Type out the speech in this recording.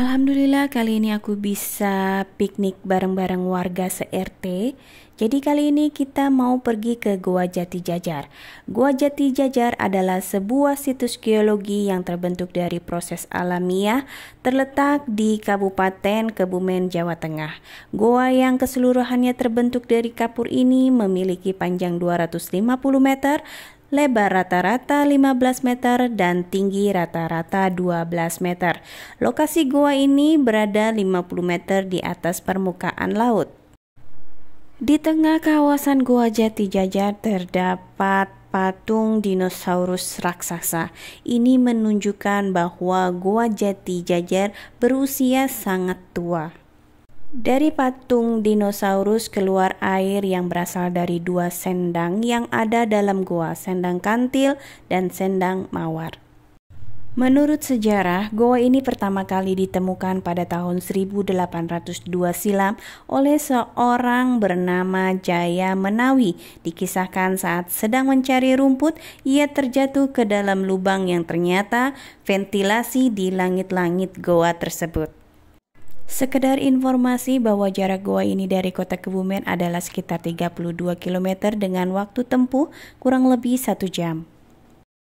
Alhamdulillah kali ini aku bisa piknik bareng-bareng warga se-RT. Jadi kali ini kita mau pergi ke Goa Jati Jajar. Goa Jati Jajar adalah sebuah situs geologi yang terbentuk dari proses alamiah terletak di Kabupaten Kebumen, Jawa Tengah. Goa yang keseluruhannya terbentuk dari kapur ini memiliki panjang 250 meter, lebar rata-rata 15 meter dan tinggi rata-rata 12 meter. Lokasi gua ini berada 50 meter di atas permukaan laut. Di tengah kawasan Gua Jati Jajar terdapat patung dinosaurus raksasa. Ini menunjukkan bahwa Gua Jati Jajar berusia sangat tua. Dari patung dinosaurus keluar air yang berasal dari dua sendang yang ada dalam goa, sendang kantil dan sendang mawar. Menurut sejarah, goa ini pertama kali ditemukan pada tahun 1802 silam oleh seorang bernama Jaya Menawi. Dikisahkan saat sedang mencari rumput, ia terjatuh ke dalam lubang yang ternyata ventilasi di langit-langit goa tersebut. Sekedar informasi bahwa jarak goa ini dari kota Kebumen adalah sekitar 32 km dengan waktu tempuh kurang lebih satu jam.